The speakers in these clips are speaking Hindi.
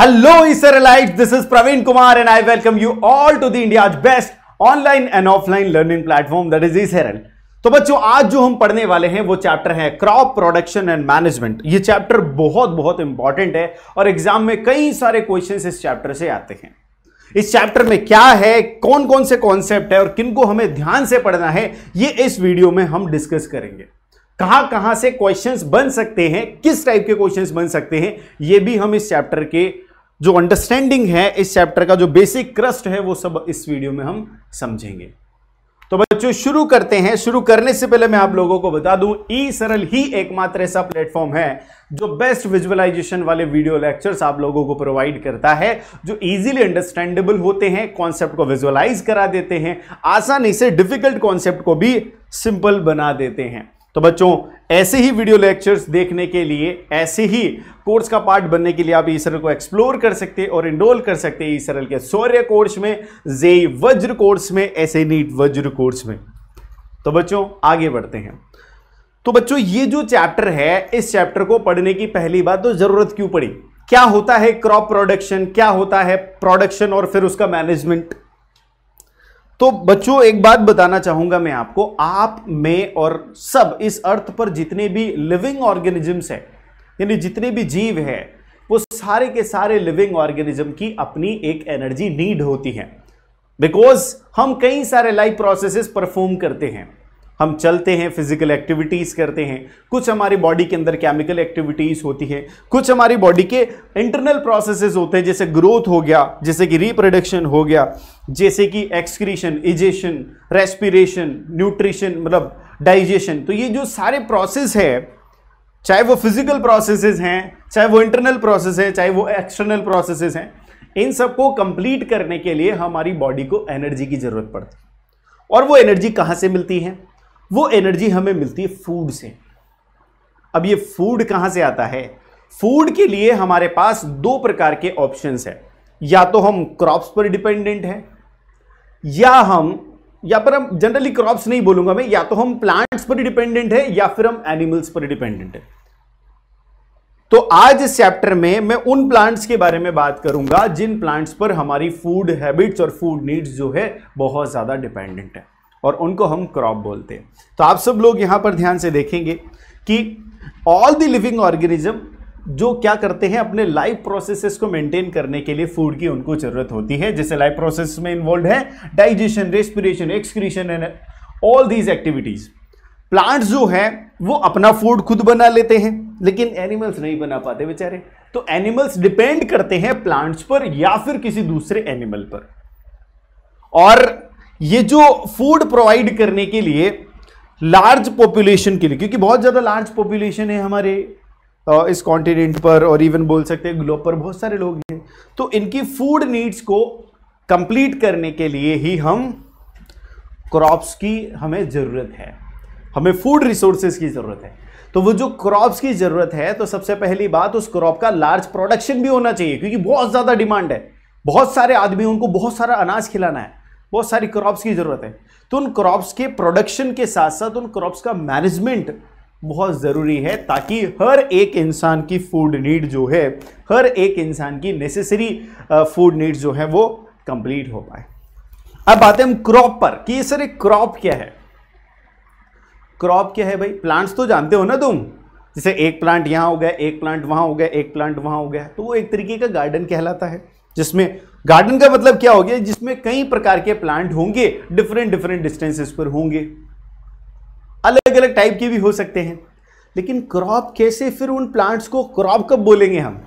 Hello Hello, Israelites. This is Praveen Kumar, and I welcome you all to the India's best online and offline learning platform that is इस तो बच्चों आज जो हम पढ़ने वाले हैं वो चैप्टर है क्रॉप प्रोडक्शन एंड मैनेजमेंट ये चैप्टर बहुत बहुत इंपॉर्टेंट है और एग्जाम में कई सारे क्वेश्चन इस चैप्टर से आते हैं इस चैप्टर में क्या है कौन कौन से कॉन्सेप्ट है और किनको हमें ध्यान से पढ़ना है ये इस वीडियो में हम डिस्कस करेंगे कहां कहां से क्वेश्चंस बन सकते हैं किस टाइप के क्वेश्चंस बन सकते हैं ये भी हम इस चैप्टर के जो अंडरस्टैंडिंग है इस चैप्टर का जो बेसिक क्रस्ट है वो सब इस वीडियो में हम समझेंगे तो बच्चों शुरू करते हैं शुरू करने से पहले मैं आप लोगों को बता दूं ई सरल ही एकमात्र ऐसा प्लेटफॉर्म है जो बेस्ट विजुअलाइजेशन वाले वीडियो लेक्चर्स आप लोगों को प्रोवाइड करता है जो इजीली अंडरस्टैंडेबल होते हैं कॉन्सेप्ट को विजुअलाइज करा देते हैं आसानी से डिफिकल्ट कॉन्सेप्ट को भी सिंपल बना देते हैं तो बच्चों ऐसे ही वीडियो लेक्चर्स देखने के लिए ऐसे ही कोर्स का पार्ट बनने के लिए आप ई e को एक्सप्लोर कर सकते हैं और इनरोल कर सकते हैं ईसरल सरल के सौर्य कोर्स में जे e वज्र कोर्स में ऐसे नीट e वज्र कोर्स में तो बच्चों आगे बढ़ते हैं तो बच्चों ये जो चैप्टर है इस चैप्टर को पढ़ने की पहली बात तो जरूरत क्यों पड़ी क्या होता है क्रॉप प्रोडक्शन क्या होता है प्रोडक्शन और फिर उसका मैनेजमेंट तो बच्चों एक बात बताना चाहूंगा मैं आपको आप में और सब इस अर्थ पर जितने भी लिविंग ऑर्गेनिजम्स है यानी जितने भी जीव है वो सारे के सारे लिविंग ऑर्गेनिज्म की अपनी एक एनर्जी नीड होती है बिकॉज हम कई सारे लाइफ प्रोसेसेस परफॉर्म करते हैं हम चलते हैं फिजिकल एक्टिविटीज़ करते हैं कुछ हमारी बॉडी के अंदर केमिकल एक्टिविटीज़ होती है कुछ हमारी बॉडी के इंटरनल प्रोसेसेस होते हैं जैसे ग्रोथ हो गया जैसे कि रिप्रोडक्शन हो गया जैसे कि एक्सक्रीशन इजेशन रेस्पिरेशन न्यूट्रिशन मतलब डाइजेशन तो ये जो सारे प्रोसेस है चाहे वो फिजिकल प्रोसेस हैं चाहे वो इंटरनल प्रोसेस हैं चाहे वो एक्सटर्नल प्रोसेस हैं इन सबको कंप्लीट करने के लिए हमारी बॉडी को एनर्जी की ज़रूरत पड़ती है और वो एनर्जी कहाँ से मिलती है वो एनर्जी हमें मिलती है फूड से अब ये फूड कहां से आता है फूड के लिए हमारे पास दो प्रकार के ऑप्शंस है या तो हम क्रॉप्स पर डिपेंडेंट हैं या हम या पर हम जनरली क्रॉप्स नहीं बोलूंगा मैं या तो हम प्लांट्स पर डिपेंडेंट है या फिर हम एनिमल्स पर डिपेंडेंट है तो आज इस चैप्टर में मैं उन प्लांट्स के बारे में बात करूंगा जिन प्लांट्स पर हमारी फूड हैबिट्स और फूड नीड्स जो है बहुत ज़्यादा डिपेंडेंट है और उनको हम क्रॉप बोलते हैं तो आप सब लोग यहाँ पर ध्यान से देखेंगे कि ऑल द लिविंग ऑर्गेनिज्म जो क्या करते हैं अपने लाइफ प्रोसेसेस को मेंटेन करने के लिए फूड की उनको जरूरत होती है जैसे लाइफ प्रोसेस में इन्वॉल्व है digestion respiration excretion and all these activities plants जो है वो अपना फूड खुद बना लेते हैं लेकिन एनिमल्स नहीं बना पाते बेचारे तो एनिमल्स डिपेंड करते हैं प्लांट्स पर या फिर किसी दूसरे एनिमल पर और ये जो फूड प्रोवाइड करने के लिए लार्ज पॉपुलेशन के लिए क्योंकि बहुत ज़्यादा लार्ज पॉपुलेशन है हमारे इस कॉन्टिनेंट पर और इवन बोल सकते हैं ग्लोब पर बहुत सारे लोग हैं तो इनकी फूड नीड्स को कंप्लीट करने के लिए ही हम क्रॉप्स की हमें ज़रूरत है हमें फूड रिसोर्सेज की ज़रूरत है तो वो जो क्रॉप्स की ज़रूरत है तो सबसे पहली बात उस क्रॉप का लार्ज प्रोडक्शन भी होना चाहिए क्योंकि बहुत ज़्यादा डिमांड है बहुत सारे आदमी उनको बहुत सारा अनाज खिलाना है बहुत सारी क्रॉप्स की ज़रूरत है तो उन क्रॉप्स के प्रोडक्शन के साथ साथ उन क्रॉप्स का मैनेजमेंट बहुत ज़रूरी है ताकि हर एक इंसान की फूड नीड जो है हर एक इंसान की नेसेसरी फूड नीड जो है वो कंप्लीट हो पाए अब आते हैं हम क्रॉप पर कि ये सर एक क्रॉप क्या है क्रॉप क्या है भाई प्लांट्स तो जानते हो ना तुम जैसे एक प्लांट यहाँ हो गया एक प्लांट वहाँ हो गया एक प्लांट वहाँ हो गया तो वो एक तरीके का गार्डन कहलाता है जिसमें गार्डन का मतलब क्या हो गया जिसमें कई प्रकार के प्लांट होंगे डिफरेंट डिफरेंट डिस्टेंसेस पर होंगे अलग अलग टाइप के भी हो सकते हैं लेकिन क्रॉप कैसे फिर उन प्लांट्स को क्रॉप कब बोलेंगे हम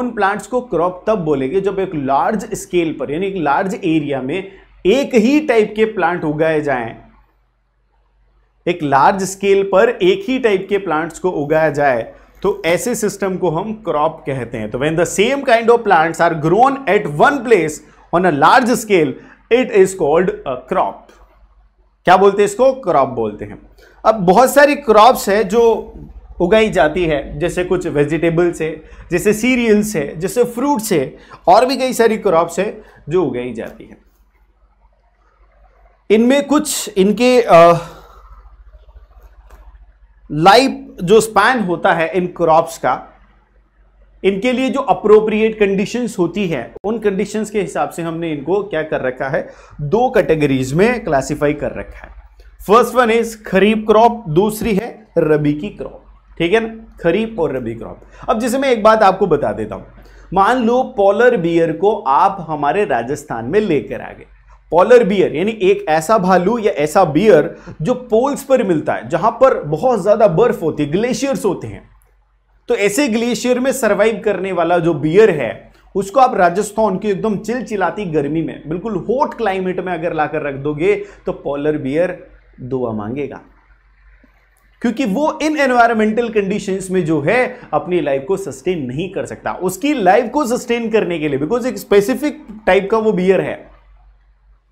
उन प्लांट्स को क्रॉप तब बोलेंगे जब एक लार्ज स्केल पर यानी एक लार्ज एरिया में एक ही टाइप के प्लांट उगाए जाएं एक लार्ज स्केल पर एक ही टाइप के प्लांट्स को उगाया जाए तो ऐसे सिस्टम को हम क्रॉप कहते हैं तो when the same kind of plants are grown at one place on a large scale it is called crop क्या बोलते हैं इसको क्रॉप बोलते हैं अब बहुत सारी क्रॉप्स है जो उगाई जाती है जैसे कुछ वेजिटेबल्स है जैसे सीरियल्स है जैसे फ्रूट्स है और भी कई सारी क्रॉप्स है जो उगाई जाती है इनमें कुछ इनके आ, लाइफ जो स्पैन होता है इन क्रॉप्स का इनके लिए जो अप्रोप्रिएट कंडीशंस होती है उन कंडीशंस के हिसाब से हमने इनको क्या कर रखा है दो कैटेगरीज में क्लासिफाई कर रखा है first one is kharif crop दूसरी है रबी की क्रॉप ठीक है ना खरीफ और रबी क्रॉप अब जैसे मैं एक बात आपको बता देता हूं मान लो पॉलर बियर को आप हमारे राजस्थान में लेकर आ गए पॉलर बियर यानी एक ऐसा भालू या ऐसा बियर जो पोल्स पर मिलता है जहां पर बहुत ज्यादा बर्फ होती है ग्लेशियर्स होते हैं तो ऐसे ग्लेशियर में सरवाइव करने वाला जो बियर है उसको आप राजस्थान की एकदम चिलचिलाती गर्मी में बिल्कुल हॉट क्लाइमेट में अगर लाकर रख दोगे तो पॉलर बियर दुआ मांगेगा क्योंकि वो इन एनवायरमेंटल कंडीशंस में जो है अपनी लाइफ को सस्टेन नहीं कर सकता उसकी लाइफ को सस्टेन करने के लिए बिकॉज एक स्पेसिफिक टाइप का वो बियर है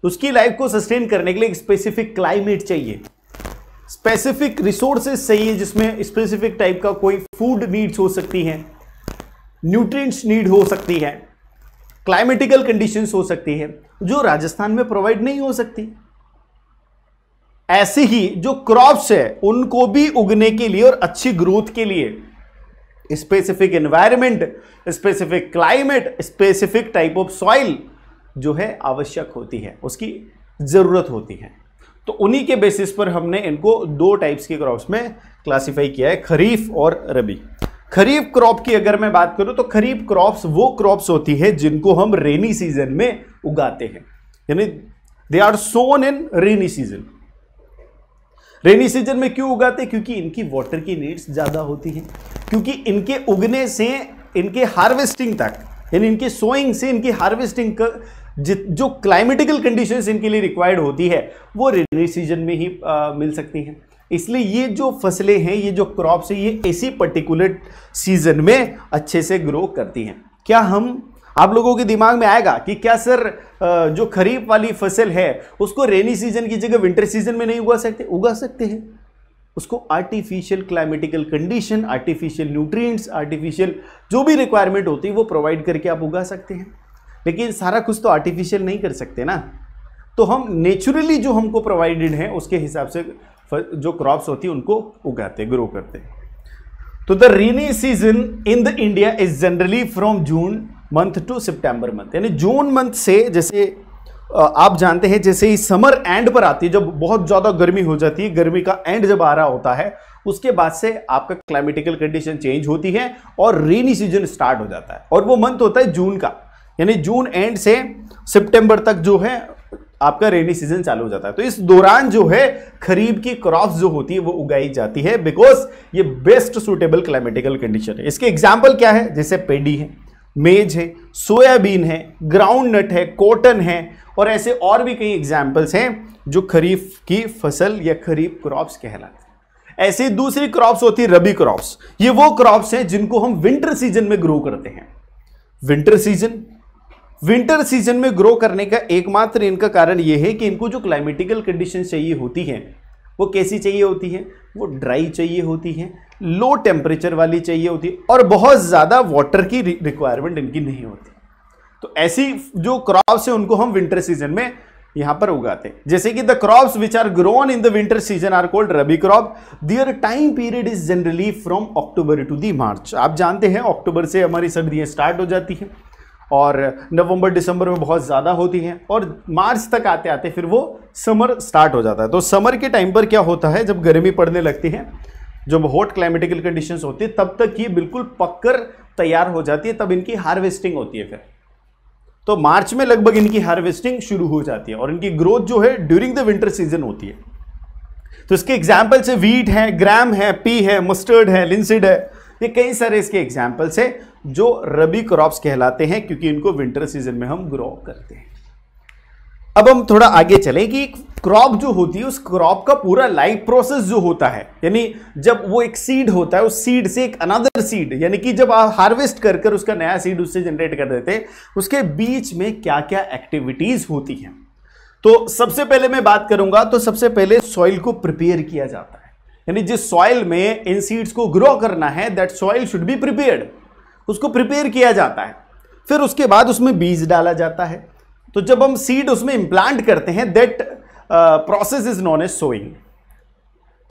तो उसकी लाइफ को सस्टेन करने के लिए एक स्पेसिफिक क्लाइमेट चाहिए स्पेसिफिक रिसोर्सेज चाहिए जिसमें स्पेसिफिक टाइप का कोई फूड नीड्स हो सकती हैं न्यूट्रिएंट्स नीड हो सकती है क्लाइमेटिकल कंडीशंस हो सकती है जो राजस्थान में प्रोवाइड नहीं हो सकती ऐसे ही जो क्रॉप्स है उनको भी उगने के लिए और अच्छी ग्रोथ के लिए specific environment specific climate specific type of soil जो है आवश्यक होती है उसकी ज़रूरत होती है तो उन्हीं के बेसिस पर हमने इनको दो टाइप्स के क्रॉप्स में क्लासिफाई किया है खरीफ और रबी खरीफ क्रॉप की अगर मैं बात करूं तो खरीफ क्रॉप्स वो क्रॉप्स होती है जिनको हम रेनी सीजन में उगाते हैं यानी they are sown in rainy season rainy season में क्यों उगाते क्योंकि इनकी वाटर की नीड्स ज़्यादा होती है क्योंकि इनके उगने से इनके हार्वेस्टिंग तक यानी इनके सोइंग से इनकी हार्वेस्टिंग जो क्लाइमेटिकल कंडीशंस इनके लिए रिक्वायर्ड होती है वो रेनी सीजन में ही आ, मिल सकती हैं इसलिए ये जो फसलें हैं ये जो क्रॉप्स हैं ये इसी पर्टिकुलर सीजन में अच्छे से ग्रो करती हैं क्या हम आप लोगों के दिमाग में आएगा कि क्या सर जो खरीफ वाली फसल है उसको रेनी सीजन की जगह विंटर सीजन में नहीं उगा सकते उगा सकते हैं उसको artificial climatical condition artificial nutrients artificial जो भी रिक्वायरमेंट होती है वो प्रोवाइड करके आप उगा सकते हैं लेकिन सारा कुछ तो आर्टिफिशियल नहीं कर सकते ना तो हम नेचुरली जो हमको प्रोवाइडेड है उसके हिसाब से जो क्रॉप्स होती है उनको उगाते ग्रो करते तो the rainy season in the India is generally from June month to September month यानी जून मंथ से जैसे आप जानते हैं जैसे ही समर एंड पर आती है जब बहुत ज़्यादा गर्मी हो जाती है गर्मी का एंड जब आ रहा होता है उसके बाद से आपका क्लाइमेटिकल कंडीशन चेंज होती है और रेनी सीजन स्टार्ट हो जाता है और वो मंथ होता है जून का यानी जून एंड से सितंबर तक जो है आपका रेनी सीजन चालू हो जाता है तो इस दौरान जो है खरीब की क्रॉप जो होती है वो उगाई जाती है बिकॉज ये बेस्ट सुटेबल क्लाइमेटिकल कंडीशन है इसके एग्जाम्पल क्या है जैसे पेडी है मेज है सोयाबीन है ग्राउंड नट है कॉटन है और ऐसे और भी कई एग्जाम्पल्स हैं जो खरीफ की फसल या खरीफ क्रॉप्स कहलाते हैं ऐसी दूसरी क्रॉप्स होती है रबी क्रॉप्स ये वो क्रॉप्स हैं जिनको हम विंटर सीजन में ग्रो करते हैं विंटर सीजन विंटर सीजन में ग्रो करने का एकमात्र इनका कारण यह है कि इनको जो क्लाइमेटिकल कंडीशन चाहिए होती हैं वो कैसी चाहिए होती हैं वो ड्राई चाहिए होती हैं लो टेम्परेचर वाली चाहिए होती है और बहुत ज़्यादा वाटर की रिक्वायरमेंट इनकी नहीं होती तो ऐसी जो क्रॉप्स हैं उनको हम विंटर सीजन में यहाँ पर उगाते हैं जैसे कि the crops which are grown in the winter season are called rabi crop their time period is generally from October to the March आप जानते हैं अक्टूबर से हमारी सर्दियाँ स्टार्ट हो जाती हैं और नवंबर दिसंबर में बहुत ज़्यादा होती हैं और मार्च तक आते आते फिर वो समर स्टार्ट हो जाता है तो समर के टाइम पर क्या होता है जब गर्मी पड़ने लगती है जब हॉट क्लाइमेटिकल कंडीशंस होती है तब तक ये बिल्कुल पककर तैयार हो जाती है तब इनकी हार्वेस्टिंग होती है फिर तो मार्च में लगभग इनकी हार्वेस्टिंग शुरू हो जाती है और इनकी ग्रोथ जो है ड्यूरिंग द विंटर सीजन होती है तो इसके एग्जाम्पल्स है वीट है ग्राम है पी है मस्टर्ड है लिंसिड है ये कई सारे इसके एग्जाम्पल्स है जो रबी क्रॉप्स कहलाते हैं क्योंकि इनको विंटर सीजन में हम ग्रो करते हैं अब हम थोड़ा आगे चले कि एक क्रॉप जो होती है उस क्रॉप का पूरा लाइफ प्रोसेस जो होता है यानी जब वो एक सीड होता है उस सीड से एक अनदर सीड यानी कि जब आप हार्वेस्ट कर कर उसका नया सीड उससे जनरेट कर देते हैं उसके बीच में क्या क्या एक्टिविटीज होती हैं तो सबसे पहले मैं बात करूंगा तो सबसे पहले सॉइल को प्रिपेयर किया जाता है यानी जिस सॉइल में इन सीड्स को ग्रो करना है that soil should be prepared उसको प्रिपेयर किया जाता है फिर उसके बाद उसमें बीज डाला जाता है तो जब हम सीड उसमें इम्प्लांट करते हैं that process is known as sowing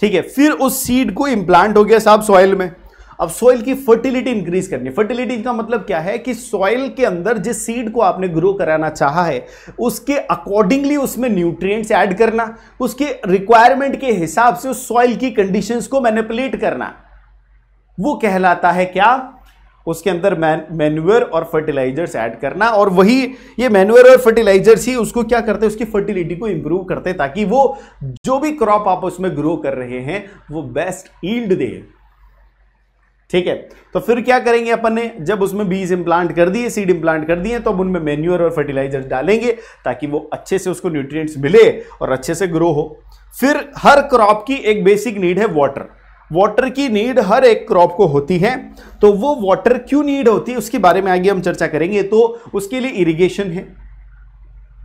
ठीक है फिर उस सीड को इम्प्लांट हो गया साहब सॉइल में अब सॉइल की फर्टिलिटी इंक्रीज करनी है फर्टिलिटी का मतलब क्या है कि सॉइल के अंदर जिस सीड को आपने ग्रो कराना चाहा है उसके अकॉर्डिंगली उसमें न्यूट्रिएंट्स ऐड करना उसके रिक्वायरमेंट के हिसाब से उस सॉइल की कंडीशंस को मैनिपुलेट करना वो कहलाता है क्या उसके अंदर मैन्यूअर और फर्टिलाइजर्स ऐड करना और वही ये मैनुअर और फर्टिलाइजर्स ही उसको क्या करते हैं उसकी फर्टिलिटी को इंप्रूव करते हैं ताकि वो जो भी क्रॉप आप उसमें ग्रो कर रहे हैं वो बेस्ट ईल्ड दे ठीक है तो फिर क्या करेंगे अपन ने जब उसमें बीज इम्प्लांट कर दिए सीड इम्प्लांट कर दिए तो अब उनमें मेन्यूर और फर्टिलाइजर डालेंगे ताकि वो अच्छे से उसको न्यूट्रिएंट्स मिले और अच्छे से ग्रो हो फिर हर क्रॉप की एक बेसिक नीड है वाटर वाटर की नीड हर एक क्रॉप को होती है तो वो वाटर क्यों नीड होती है उसके बारे में आगे हम चर्चा करेंगे तो उसके लिए इरीगेशन है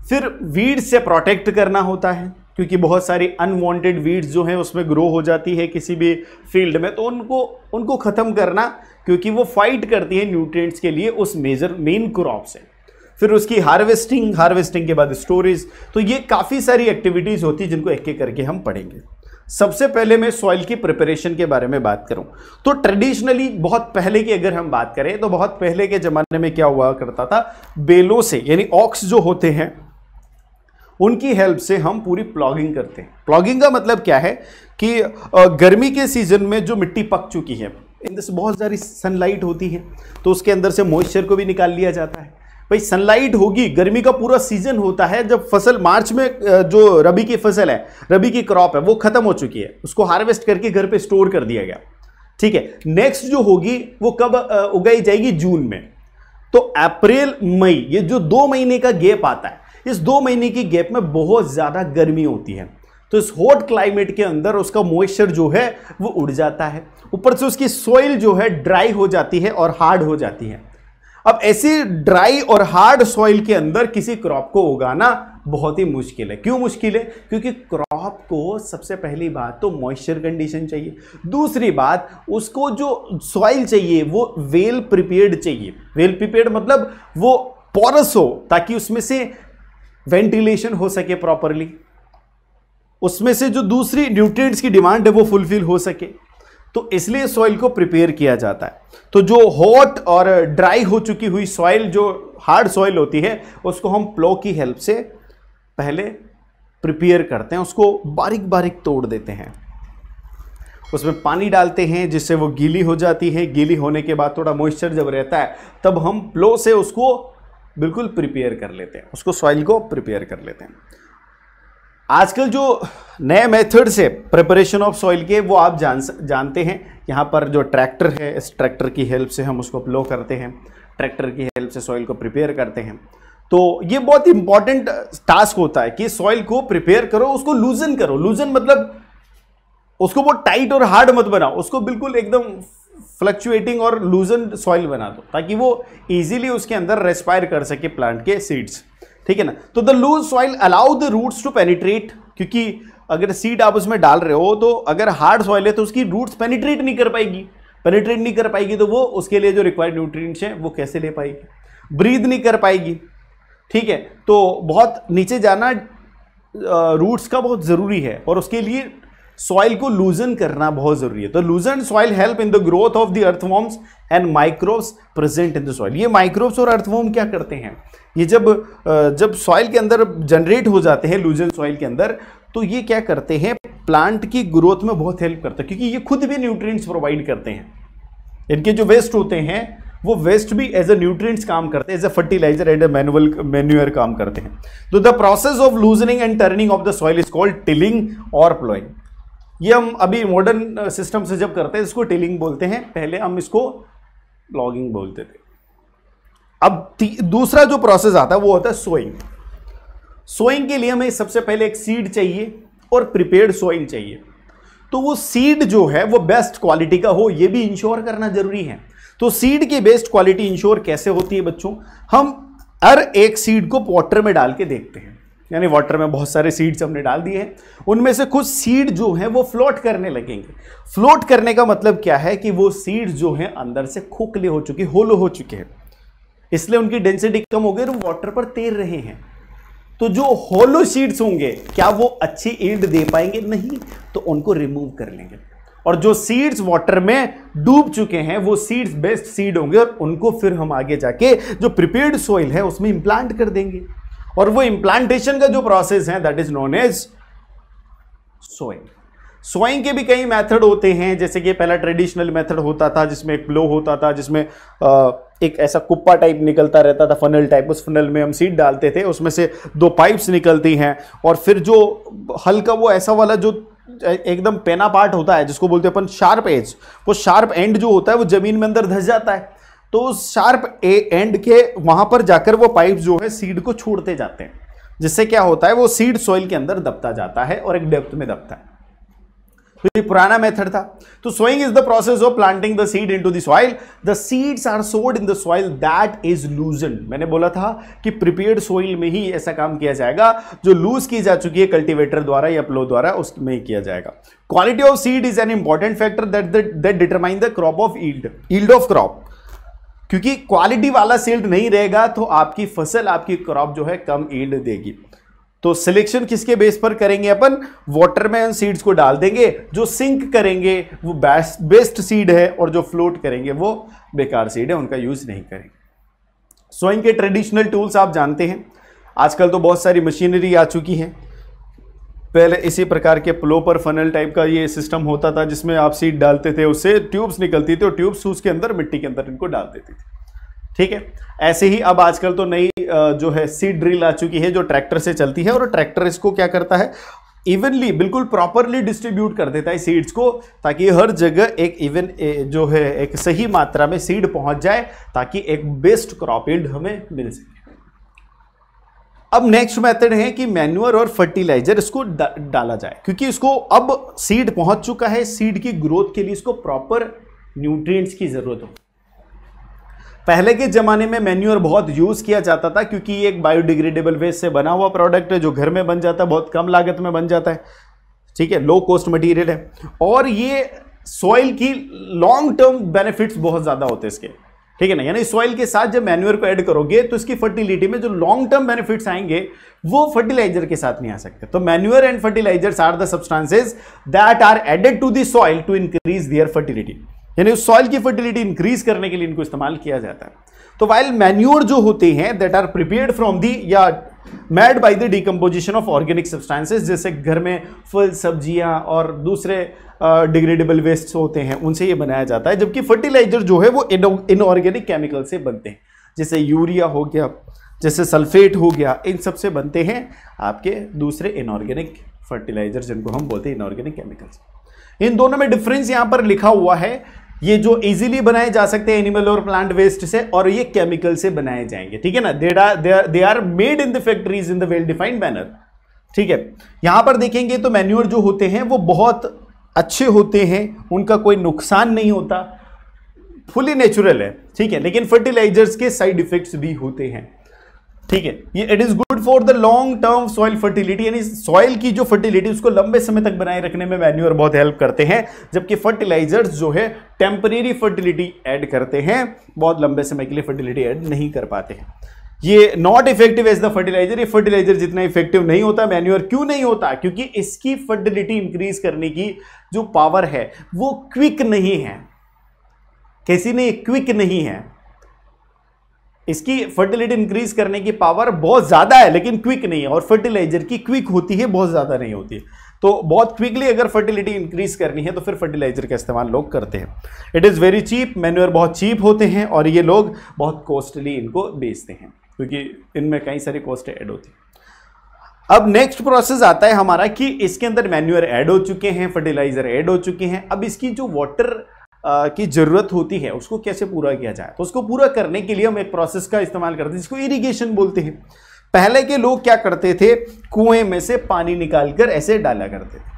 फिर वीड से प्रोटेक्ट करना होता है क्योंकि बहुत सारी अनवांटेड वीड्स जो हैं उसमें ग्रो हो जाती है किसी भी फील्ड में तो उनको उनको ख़त्म करना क्योंकि वो फाइट करती है न्यूट्रिएंट्स के लिए उस मेजर मेन क्रॉप से फिर उसकी हार्वेस्टिंग हार्वेस्टिंग के बाद स्टोरेज तो ये काफ़ी सारी एक्टिविटीज़ होती जिनको एक एक करके हम पढ़ेंगे सबसे पहले मैं सॉइल की प्रिपरेशन के बारे में बात करूं तो ट्रेडिशनली बहुत पहले की अगर हम बात करें तो बहुत पहले के ज़माने में क्या हुआ करता था बेलों से यानी ऑक्स जो होते हैं उनकी हेल्प से हम पूरी प्लॉगिंग करते हैं प्लॉगिंग का मतलब क्या है कि गर्मी के सीज़न में जो मिट्टी पक चुकी है अंदर से बहुत सारी सनलाइट होती है तो उसके अंदर से मॉइस्चर को भी निकाल लिया जाता है भाई सनलाइट होगी गर्मी का पूरा सीजन होता है जब फसल मार्च में जो रबी की फसल है रबी की क्रॉप है वो ख़त्म हो चुकी है उसको हार्वेस्ट करके घर पे स्टोर कर दिया गया ठीक है नेक्स्ट जो होगी वो कब उगाई जाएगी जून में तो अप्रैल मई ये जो दो महीने का गेप आता है इस दो महीने की गैप में बहुत ज़्यादा गर्मी होती है तो इस हॉट क्लाइमेट के अंदर उसका मॉइस्चर जो है वो उड़ जाता है ऊपर से उसकी सॉइल जो है ड्राई हो जाती है और हार्ड हो जाती है अब ऐसी ड्राई और हार्ड सॉइल के अंदर किसी क्रॉप को उगाना बहुत ही मुश्किल है क्यों मुश्किल है क्योंकि क्रॉप को सबसे पहली बात तो मॉइस्चर कंडीशन चाहिए दूसरी बात उसको जो सॉइल चाहिए वो वेल प्रिपेयर्ड चाहिए वेल प्रिपेयर्ड मतलब वो पोरस हो ताकि उसमें से वेंटिलेशन हो सके प्रॉपरली उसमें से जो दूसरी न्यूट्रिएंट्स की डिमांड है वो फुलफिल हो सके तो इसलिए सॉइल को प्रिपेयर किया जाता है तो जो हॉट और ड्राई हो चुकी हुई सॉइल जो हार्ड सॉइल होती है उसको हम प्लो की हेल्प से पहले प्रिपेयर करते हैं उसको बारीक बारीक तोड़ देते हैं उसमें पानी डालते हैं जिससे वो गीली हो जाती है गीली होने के बाद थोड़ा मॉइस्चर जब रहता है तब हम प्लो से उसको बिल्कुल प्रिपेयर कर लेते हैं उसको सॉइल को प्रिपेयर कर लेते हैं आजकल जो नए मेथड से प्रिपरेशन ऑफ सॉइल के वो आप जान जानते हैं यहाँ पर जो ट्रैक्टर है इस ट्रैक्टर की हेल्प से हम उसको प्लो करते हैं ट्रैक्टर की हेल्प से सॉइल को प्रिपेयर करते हैं तो ये बहुत इंपॉर्टेंट टास्क होता है कि सॉइल को प्रिपेयर करो उसको लूजन करो लूजन मतलब उसको बहुत टाइट और हार्ड मत बनाओ उसको बिल्कुल एकदम फ्लक्चुएटिंग और लूजन सॉइल बना दो ताकि वो इजीली उसके अंदर रेस्पायर कर सके प्लांट के सीड्स ठीक है ना तो the loose soil allow the roots to penetrate क्योंकि अगर सीड आप उसमें डाल रहे हो तो अगर हार्ड सॉइल है तो उसकी रूट्स पेनिट्रेट नहीं कर पाएगी पेनिट्रेट नहीं कर पाएगी तो वो उसके लिए जो रिक्वायर्ड न्यूट्रिएंट्स हैं वो कैसे ले पाएगी ब्रीद नहीं कर पाएगी ठीक है तो बहुत नीचे जाना रूट्स का बहुत ज़रूरी है और उसके लिए सॉइल को लूजन करना बहुत जरूरी है तो loosen soil help in the growth of the earthworms and microbes present in the soil ये माइक्रोब्स और अर्थवॉर्म क्या करते हैं ये जब जब सॉइल के अंदर जनरेट हो जाते हैं लूजन सॉइल के अंदर तो ये क्या करते हैं प्लांट की ग्रोथ में बहुत हेल्प करते हैं क्योंकि ये खुद भी न्यूट्रिएंट्स प्रोवाइड करते हैं इनके जो वेस्ट होते हैं वो वेस्ट भी एज ए न्यूट्रिएंट्स काम करते हैं as a fertilizer and a manual manure काम करते हैं तो the process of loosening and turning of the soil is called tilling और प्लोइंग ये हम अभी मॉडर्न सिस्टम से जब करते हैं इसको टेलिंग बोलते हैं पहले हम इसको लॉगिंग बोलते थे अब दूसरा जो प्रोसेस आता है वो होता है सोइंग सोइंग के लिए हमें सबसे पहले एक सीड चाहिए और प्रिपेयर्ड सोइल चाहिए तो वो सीड जो है वो बेस्ट क्वालिटी का हो ये भी इंश्योर करना जरूरी है तो सीड की बेस्ट क्वालिटी इंश्योर कैसे होती है बच्चों हम हर एक सीड को पॉटर में डाल के देखते हैं यानी वाटर में बहुत सारे सीड्स हमने डाल दिए हैं उनमें से कुछ सीड जो हैं वो फ्लोट करने लगेंगे फ्लोट करने का मतलब क्या है कि वो सीड जो हैं अंदर से खोखले हो चुके होलो हो चुके हैं इसलिए उनकी डेंसिटी कम हो गई और वाटर पर तैर रहे हैं तो जो होलो सीड्स होंगे क्या वो अच्छी ईल्ड दे पाएंगे नहीं तो उनको रिमूव कर लेंगे और जो सीड्स वाटर में डूब चुके हैं वो सीड्स बेस्ट सीड होंगे और उनको फिर हम आगे जाके जो प्रिपेयर्ड सॉइल है उसमें इम्प्लांट कर देंगे और वो इम्प्लांटेशन का जो प्रोसेस है that is known as sowing sowing के भी कई मेथड होते हैं जैसे कि पहला ट्रेडिशनल मेथड होता था जिसमें एक ब्लो होता था जिसमें एक ऐसा कुप्पा टाइप निकलता रहता था फनल टाइप उस फनल में हम सीड डालते थे उसमें से दो पाइप्स निकलती हैं और फिर जो हल्का वो ऐसा वाला जो एकदम पेना पार्ट होता है जिसको बोलते हैं अपन शार्प एज वो शार्प एंड जो होता है वो जमीन में अंदर धस जाता है तो उस शार्प ए एंड के वहां पर जाकर वो पाइप जो है सीड को छोड़ते जाते हैं जिससे क्या होता है वो सीड सॉइल के अंदर दबता जाता है और एक डेप्थ में दबता है तो ये पुराना मेथड था तो sowing is the process of planting the seed into soil the seeds are sown in the soil that is loosen मैंने बोला था कि प्रिपेयर्ड सॉइल में ही ऐसा काम किया जाएगा जो लूज की जा चुकी है कल्टीवेटर द्वारा या प्लो द्वारा उसमें किया जाएगा quality of seed is an important factor that that determine the crop of yield yield of crop क्योंकि क्वालिटी वाला सील्ड नहीं रहेगा तो आपकी फसल आपकी क्रॉप जो है कम ईल्ड देगी तो सिलेक्शन किसके बेस पर करेंगे अपन वाटरमैन सीड्स को डाल देंगे जो सिंक करेंगे वो बेस्ट बेस्ट सीड है और जो फ्लोट करेंगे वो बेकार सीड है उनका यूज नहीं करेंगे सोइंग के ट्रेडिशनल टूल्स आप जानते हैं आजकल तो बहुत सारी मशीनरी आ चुकी हैं पहले इसी प्रकार के प्लोपर फनल टाइप का ये सिस्टम होता था जिसमें आप सीड डालते थे उससे ट्यूब्स निकलती थी और ट्यूब्स उसके अंदर मिट्टी के अंदर इनको डाल देती थी ठीक है ऐसे ही अब आजकल तो नई जो है सीड ड्रिल आ चुकी है जो ट्रैक्टर से चलती है और ट्रैक्टर इसको क्या करता है इवनली बिल्कुल प्रॉपरली डिस्ट्रीब्यूट कर देता है सीड्स को ताकि हर जगह एक इवन जो है एक सही मात्रा में सीड पहुंच जाए ताकि एक बेस्ट क्रॉप हमें मिल सके अब नेक्स्ट मेथड है कि मैन्यूअर और फर्टिलाइजर इसको डा, डाला जाए क्योंकि इसको अब सीड पहुंच चुका है सीड की ग्रोथ के लिए इसको प्रॉपर न्यूट्रिएंट्स की ज़रूरत हो पहले के ज़माने में मैन्यूअर बहुत यूज़ किया जाता था क्योंकि ये एक बायोडिग्रेडेबल वेस्ट से बना हुआ प्रोडक्ट है जो घर में बन जाता है बहुत कम लागत में बन जाता है ठीक है लो कॉस्ट मटीरियल है और ये सॉइल की लॉन्ग टर्म बेनिफिट्स बहुत ज़्यादा होते हैं इसके ठीक है ना यानी सॉइल के साथ जब मैन्यूर को ऐड करोगे तो इसकी फर्टिलिटी में जो लॉन्ग टर्म बेनिफिट्स आएंगे वो फर्टिलाइजर के साथ नहीं आ सकते तो manure and fertilizers are the substances that are added to the soil to increase their fertility यानी उस सॉइल की फर्टिलिटी इंक्रीज करने के लिए इनको इस्तेमाल किया जाता है तो वाइल मैन्यूर जो होते हैं that are prepare from the या made by the decomposition of organic substances जैसे घर में फल सब्जियां और दूसरे डिग्रेडेबल वेस्ट होते हैं उनसे ये बनाया जाता है जबकि फर्टिलाइजर जो है वो इनऑर्गेनिक केमिकल से बनते हैं जैसे यूरिया हो गया जैसे सल्फेट हो गया इन सब से बनते हैं आपके दूसरे इनऑर्गेनिक फर्टिलाइजर जिनको हम बोलते हैं इनऑर्गेनिक केमिकल्स इन दोनों में डिफरेंस यहाँ पर लिखा हुआ है ये जो इजीली बनाए जा सकते हैं एनिमल और प्लांट वेस्ट से और ये केमिकल से बनाए जाएंगे ठीक है ना they are made in the factories in the well defined manner ठीक है यहां पर देखेंगे तो मैन्यूर जो होते हैं वो बहुत अच्छे होते हैं उनका कोई नुकसान नहीं होता फुली नेचुरल है ठीक है लेकिन फर्टिलाइजर्स के साइड इफेक्ट्स भी होते हैं ठीक है ये it is good for the long term soil fertility यानी सॉइल की जो फर्टिलिटी उसको लंबे समय तक बनाए रखने में मैन्यूअर बहुत हेल्प करते हैं जबकि फर्टिलाइजर्स जो है टेम्परेरी फर्टिलिटी ऐड करते हैं बहुत लंबे समय के लिए फर्टिलिटी ऐड नहीं कर पाते हैं ये not effective as the fertilizer ये फर्टिलाइजर जितना इफेक्टिव नहीं होता मैन्यूअर क्यों नहीं होता क्योंकि इसकी फर्टिलिटी इंक्रीज करने की जो पावर है वो क्विक नहीं है कैसी नहीं क्विक नहीं है इसकी फर्टिलिटी इंक्रीज करने की पावर बहुत ज़्यादा है लेकिन क्विक नहीं है और फर्टिलाइजर की क्विक होती है बहुत ज़्यादा नहीं होती तो बहुत क्विकली अगर फर्टिलिटी इंक्रीज करनी है तो फिर फर्टिलाइजर का इस्तेमाल लोग करते हैं it is very cheap manure बहुत चीप होते हैं और ये लोग बहुत कॉस्टली इनको बेचते हैं क्योंकि इनमें कई सारी कॉस्ट ऐड होती अब नेक्स्ट प्रोसेस आता है हमारा कि इसके अंदर मैन्यूअर ऐड हो चुके हैं फर्टिलाइजर ऐड हो चुके हैं अब इसकी जो वाटर की ज़रूरत होती है उसको कैसे पूरा किया जाए तो उसको पूरा करने के लिए हम एक प्रोसेस का इस्तेमाल करते हैं जिसको इरिगेशन बोलते हैं पहले के लोग क्या करते थे कुएं में से पानी निकाल कर ऐसे डाला करते थे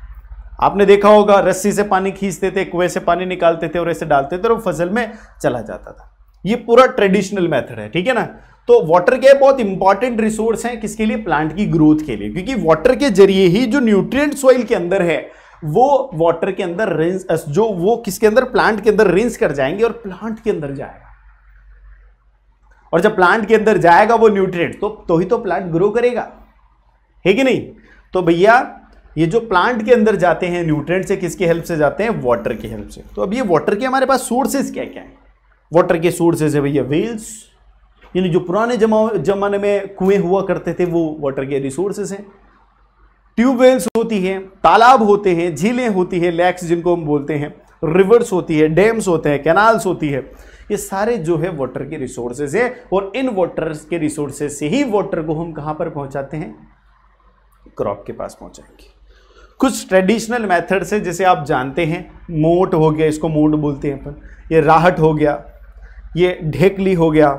आपने देखा होगा रस्सी से पानी खींचते थे कुएं से पानी निकालते थे और ऐसे डालते थे और फसल में चला जाता था ये पूरा ट्रेडिशनल मेथड है ठीक है ना तो वाटर के बहुत इंपॉर्टेंट रिसोर्स है किसके लिए प्लांट की ग्रोथ के लिए क्योंकि वाटर के जरिए ही जो न्यूट्रिएंट सॉइल के अंदर है वो वाटर के अंदर रेंस जो वो किसके अंदर प्लांट के अंदर रेंस कर जाएंगे और प्लांट के अंदर जाएगा और जब प्लांट के अंदर जाएगा वो न्यूट्रिएंट तो तो ही तो प्लांट ग्रो करेगा है कि नहीं तो भैया ये जो प्लांट के अंदर जाते हैं न्यूट्रिएंट से किसके हेल्प से जाते हैं वाटर की हेल्प से तो अब ये वाटर के हमारे पास सोर्सेज क्या क्या है वाटर के सोर्सेज है भैया वेल्स यानी जो पुराने जमाने में कुएं हुआ करते थे वो वाटर के रिसोर्सेस हैं ट्यूबवेल्स होती हैं तालाब होते हैं झीलें होती हैं लैक्स जिनको हम बोलते हैं रिवर्स होती है डैम्स होते हैं कैनाल्स होती है ये सारे जो है वाटर के रिसोर्सेज हैं और इन वाटर के रिसोर्सेज से ही वाटर को हम कहाँ पर पहुँचाते हैं क्रॉप के पास पहुँचाएंगे कुछ ट्रेडिशनल मेथड्स हैं जैसे आप जानते हैं मोट हो गया इसको मोट बोलते हैं अपन ये राहट हो गया ये ढेकली हो गया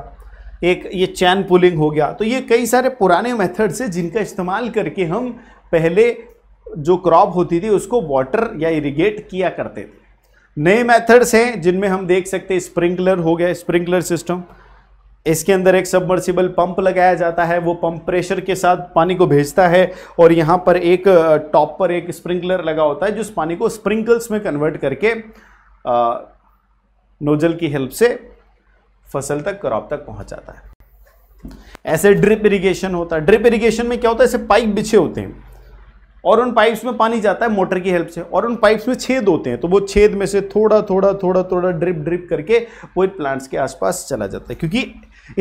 एक ये चैन पुलिंग हो गया तो ये कई सारे पुराने मेथड्स हैं जिनका इस्तेमाल करके हम पहले जो क्रॉप होती थी उसको वाटर या इरिगेट किया करते थे नए मेथड्स हैं जिनमें हम देख सकते हैं स्प्रिंकलर हो गया स्प्रिंकलर सिस्टम इसके अंदर एक सबमर्सिबल पंप लगाया जाता है वो पंप प्रेशर के साथ पानी को भेजता है और यहाँ पर एक टॉप पर एक स्प्रिंकलर लगा होता है जिस पानी को स्प्रिंकल्स में कन्वर्ट करके नोजल की हेल्प से फसल तक क्रॉप तक जाता है ऐसे ड्रिप इरिगेशन होता है ड्रिप इरिगेशन में क्या होता है ऐसे पाइप बिछे होते हैं और उन पाइप्स में पानी जाता है मोटर की हेल्प से और उन पाइप्स में छेद होते हैं तो वो छेद में से थोड़ा थोड़ा थोड़ा थोड़ा ड्रिप ड्रिप करके वो प्लांट्स के आसपास चला जाता है क्योंकि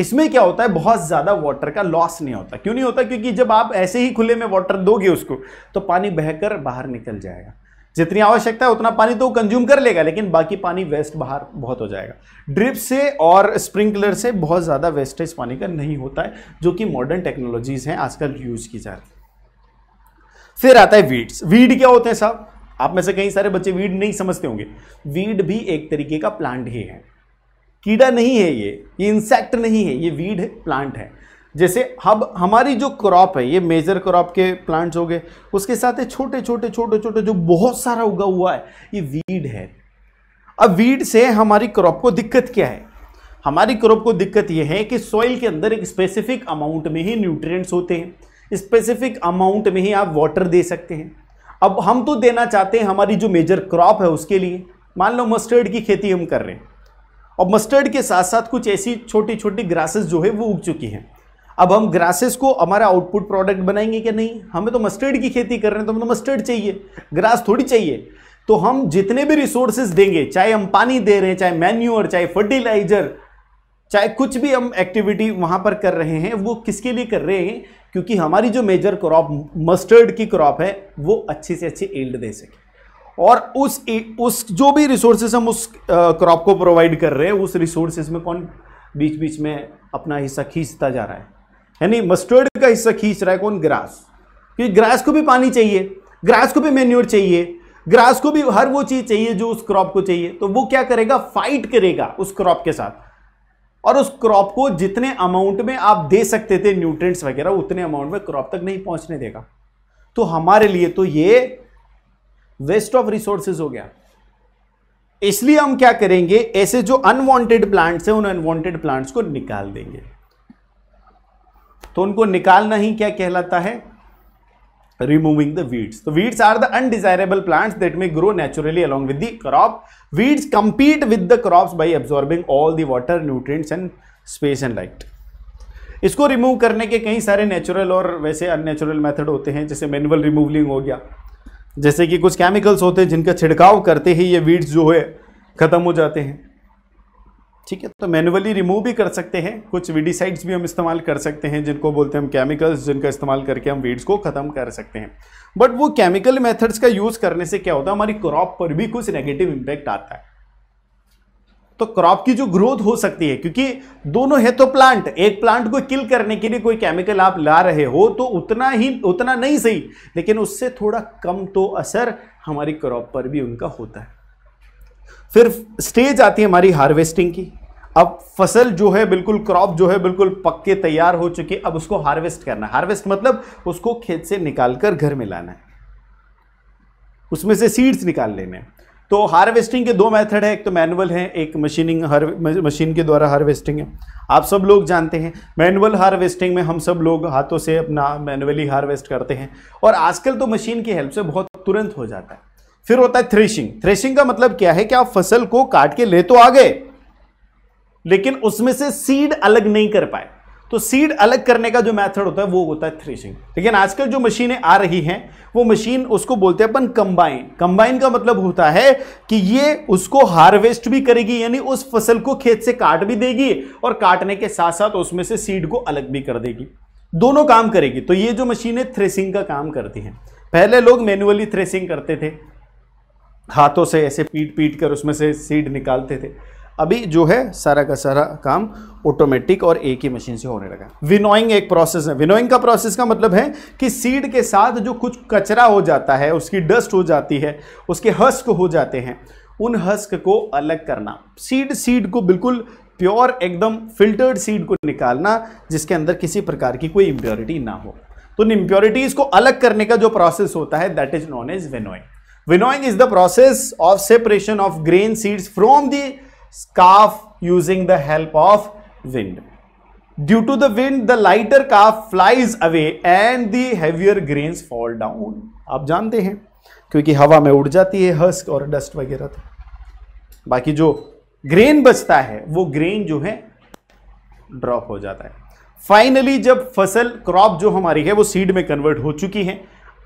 इसमें क्या होता है बहुत ज़्यादा वाटर का लॉस नहीं होता क्यों नहीं होता क्योंकि जब आप ऐसे ही खुले में वाटर दोगे उसको तो पानी बहकर बाहर निकल जाएगा जितनी आवश्यकता है उतना पानी तो कंज्यूम कर लेगा लेकिन बाकी पानी वेस्ट बाहर बहुत हो जाएगा ड्रिप से और स्प्रिंकलर से बहुत ज़्यादा वेस्टेज पानी का नहीं होता है जो कि मॉडर्न टेक्नोलॉजीज़ हैं आजकल यूज़ की जा रही फिर आता है वीड्स वीड क्या होते हैं साहब आप में से कई सारे बच्चे वीड नहीं समझते होंगे वीड भी एक तरीके का प्लांट ही है कीड़ा नहीं है ये ये इंसेक्ट नहीं है ये वीड प्लांट है जैसे हब हमारी जो क्रॉप है ये मेजर क्रॉप के प्लांट्स हो गए उसके साथ छोटे छोटे छोटे छोटे जो बहुत सारा उगा हुआ है ये वीड है अब वीड से हमारी क्रॉप को दिक्कत क्या है हमारी क्रॉप को दिक्कत ये है कि सॉइल के अंदर एक स्पेसिफिक अमाउंट में ही न्यूट्रिएंट्स होते हैं स्पेसिफिक अमाउंट में ही आप वाटर दे सकते हैं अब हम तो देना चाहते हैं हमारी जो मेजर क्रॉप है उसके लिए मान लो मस्टर्ड की खेती हम कर रहे हैं और मस्टर्ड के साथ साथ कुछ ऐसी छोटी छोटी ग्रासेस जो है वो उग चुकी हैं अब हम ग्रासेस को हमारा आउटपुट प्रोडक्ट बनाएंगे क्या नहीं हमें तो मस्टर्ड की खेती कर रहे हैं तो हमें तो मस्टर्ड चाहिए ग्रास थोड़ी चाहिए तो हम जितने भी रिसोर्सेज देंगे चाहे हम पानी दे रहे हैं चाहे मैन्यूअर चाहे फर्टिलाइजर चाहे कुछ भी हम एक्टिविटी वहां पर कर रहे हैं वो किसके लिए कर रहे हैं क्योंकि हमारी जो मेजर क्रॉप मस्टर्ड की क्रॉप है वो अच्छे से अच्छे एल्ड दे सके और उस उस जो भी रिसोर्सेज हम उस क्रॉप को प्रोवाइड कर रहे हैं उस रिसोर्सेज में कौन बीच बीच में अपना हिस्सा खींचता जा रहा है यानी मस्टर्ड का हिस्सा खींच रहा है कौन ग्रास क्योंकि ग्रास को भी पानी चाहिए ग्रास को भी मेन्यूर चाहिए ग्रास को भी हर वो चीज चाहिए जो उस क्रॉप को चाहिए तो वो क्या करेगा फाइट करेगा उस क्रॉप के साथ और उस क्रॉप को जितने अमाउंट में आप दे सकते थे न्यूट्रेंट्स वगैरह उतने अमाउंट में क्रॉप तक नहीं पहुंचने देगा तो हमारे लिए तो ये वेस्ट ऑफ रिसोर्सेज हो गया इसलिए हम क्या करेंगे ऐसे जो अनवांटेड प्लांट्स हैं उन अनवांटेड प्लांट्स को निकाल देंगे तो उनको निकालना ही क्या कहलाता है रिमूविंग द वीड्स तो weeds are the undesirable plants that may grow naturally along with the crop weeds compete with the crops by absorbing all the water nutrients and space and light इसको रिमूव करने के कई सारे नेचुरल और वैसे अननेचुरल मेथड होते हैं जैसे मैनुअल रिमूवलिंग हो गया जैसे कि कुछ केमिकल्स होते हैं जिनका छिड़काव करते ही ये वीड्स जो है खत्म हो जाते हैं ठीक है तो मैनुअली रिमूव भी कर सकते हैं कुछ वीडिसाइड्स भी हम इस्तेमाल कर सकते हैं जिनको बोलते हैं हम केमिकल्स जिनका इस्तेमाल करके हम वीड्स को ख़त्म कर सकते हैं बट वो केमिकल मेथड्स का यूज़ करने से क्या होता है हमारी क्रॉप पर भी कुछ नेगेटिव इंपैक्ट आता है तो क्रॉप की जो ग्रोथ हो सकती है क्योंकि दोनों है तो प्लांट एक प्लांट को किल करने के लिए कोई केमिकल आप ला रहे हो तो उतना ही उतना नहीं सही लेकिन उससे थोड़ा कम तो असर हमारी क्रॉप पर भी उनका होता है फिर स्टेज आती है हमारी हार्वेस्टिंग की अब फसल जो है बिल्कुल क्रॉप जो है बिल्कुल पक्के तैयार हो चुकी अब उसको हार्वेस्ट करना है हार्वेस्ट मतलब उसको खेत से निकाल कर घर में लाना है उसमें से सीड्स निकाल लेने हैं तो हार्वेस्टिंग के दो मेथड तो है एक तो मैनुअल है एक मशीनिंग हर मशीन के द्वारा हार्वेस्टिंग है आप सब लोग जानते हैं मैनुअल हार्वेस्टिंग में हम सब लोग हाथों से अपना मैनुअली हार्वेस्ट करते हैं और आजकल तो मशीन की हेल्प से बहुत तुरंत हो जाता है फिर होता है थ्रेशिंग थ्रेशिंग का मतलब क्या है कि आप फसल को काट के ले तो आ गए लेकिन उसमें से सीड अलग नहीं कर पाए तो सीड अलग करने का जो मेथड होता है वो होता है थ्रेशिंग लेकिन आजकल जो मशीनें आ रही हैं वो मशीन उसको बोलते हैं अपन कंबाइन कंबाइन का मतलब होता है कि ये उसको हार्वेस्ट भी करेगी यानी उस फसल को खेत से काट भी देगी और काटने के साथ साथ उसमें से सीड को अलग भी कर देगी दोनों काम करेगी तो ये जो मशीनें थ्रेसिंग का काम करती हैं पहले लोग मैनुअली थ्रेसिंग करते थे हाथों से ऐसे पीट पीट कर उसमें से सीड निकालते थे अभी जो है सारा का सारा काम ऑटोमेटिक और एक ही मशीन से होने लगा विनोइंग एक प्रोसेस है विनोइंग का प्रोसेस का मतलब है कि सीड के साथ जो कुछ कचरा हो जाता है उसकी डस्ट हो जाती है उसके हस्क हो जाते हैं उन हस्क को अलग करना सीड सीड को बिल्कुल प्योर एकदम फिल्टर्ड सीड को निकालना जिसके अंदर किसी प्रकार की कोई इम्प्योरिटी ना हो तो इन इम्प्योरिटीज़ को अलग करने का जो प्रोसेस होता है that is known as winnowing winnowing is the process of separation of grain seeds from the chaff using the help of wind due to the wind the lighter chaff flies away and heavier grains fall down आप जानते हैं क्योंकि हवा में उड़ जाती है हस्क और डस्ट वगैरह तो बाकी जो ग्रेन बचता है वो ग्रेन जो है ड्रॉप हो जाता है फाइनली जब फसल क्रॉप जो हमारी है वो सीड में कन्वर्ट हो चुकी है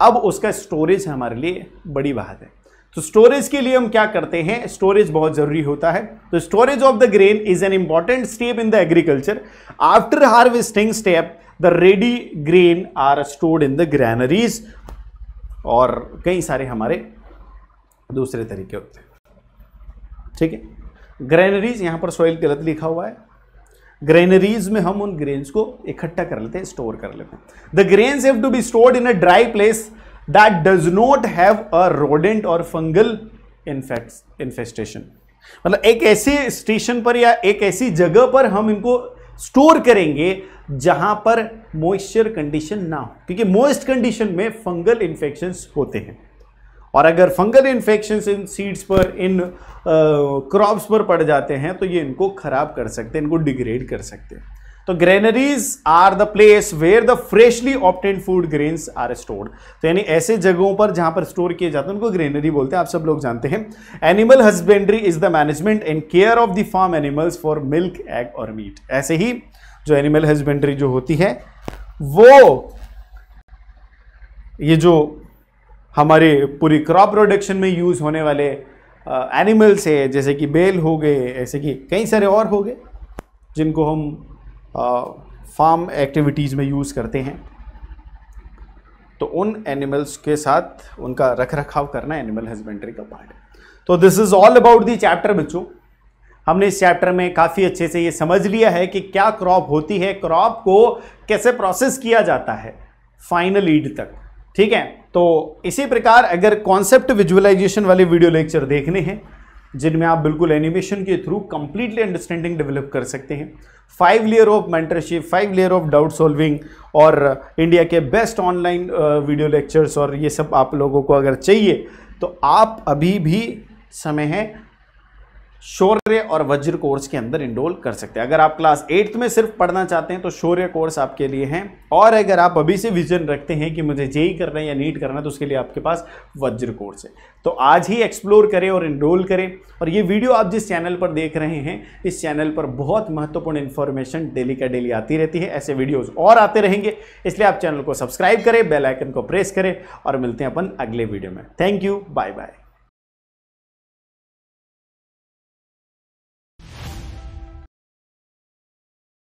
अब उसका स्टोरेज हमारे लिए बड़ी बात है तो स्टोरेज के लिए हम क्या करते हैं स्टोरेज बहुत जरूरी होता है तो storage of the grain is an important step in the agriculture after harvesting step the ready grain are stored in the granaries और कई सारे हमारे दूसरे तरीके होते हैं ठीक है ग्रैनरीज यहां पर सॉइल गलत लिखा हुआ है ग्रेनरीज में हम उन ग्रेन्स को इकट्ठा कर लेते हैं स्टोर कर लेते हैं the grains have to be stored in a dry place that does not have a rodent और फंगल इन्फेस्टेशन मतलब एक ऐसे स्टेशन पर या एक ऐसी जगह पर हम इनको स्टोर करेंगे जहां पर मॉइस्चर कंडीशन ना हो क्योंकि मोइस्ट कंडीशन में फंगल इन्फेक्शंस होते हैं और अगर फंगल इन्फेक्शन इन सीड्स पर इन क्रॉप्स पर पड़ जाते हैं तो ये इनको खराब कर सकते हैं इनको डिग्रेड कर सकते हैं तो granaries are the place where the freshly obtained food grains are stored तो यानी ऐसे जगहों पर जहां पर स्टोर किए जाते हैं उनको ग्रेनरी बोलते हैं आप सब लोग जानते हैं animal husbandry is the management and care of the farm animals for milk egg और मीट ऐसे ही जो एनिमल हस्बेंड्री जो होती है वो ये जो हमारे पूरी क्रॉप प्रोडक्शन में यूज़ होने वाले एनिमल्स है जैसे कि बेल हो गए ऐसे कि कई सारे और हो गए जिनको हम फार्म एक्टिविटीज़ में यूज़ करते हैं तो उन एनिमल्स के साथ उनका रख रखाव करना एनिमल हस्बेंड्री का पार्ट है तो this is all about the chapter बच्चों हमने इस चैप्टर में काफ़ी अच्छे से ये समझ लिया है कि क्या क्रॉप होती है क्रॉप को कैसे प्रोसेस किया जाता है फाइनल ईड तक ठीक है तो इसी प्रकार अगर कॉन्सेप्ट विजुअलाइजेशन वाले वीडियो लेक्चर देखने हैं जिनमें आप बिल्कुल एनिमेशन के थ्रू कंप्लीटली अंडरस्टैंडिंग डेवलप कर सकते हैं five layer of mentorship five layer of doubt solving और इंडिया के बेस्ट ऑनलाइन वीडियो लेक्चर्स और ये सब आप लोगों को अगर चाहिए तो आप अभी भी समय है शौर्य और वज्र कोर्स के अंदर इनरोल कर सकते हैं अगर आप क्लास एट्थ में सिर्फ पढ़ना चाहते हैं तो शौर्य कोर्स आपके लिए हैं और अगर आप अभी से विजन रखते हैं कि मुझे जेई e e करना है या नीट करना है तो उसके लिए आपके पास वज्र कोर्स है तो आज ही एक्सप्लोर करें और इनरोल करें और ये वीडियो आप जिस चैनल पर देख रहे हैं इस चैनल पर बहुत महत्वपूर्ण इन्फॉर्मेशन डेली का डेली आती रहती है ऐसे वीडियोज़ और आते रहेंगे इसलिए आप चैनल को सब्सक्राइब करें बेलाइकन को प्रेस करें और मिलते हैं अपन अगले वीडियो में थैंक यू बाय बाय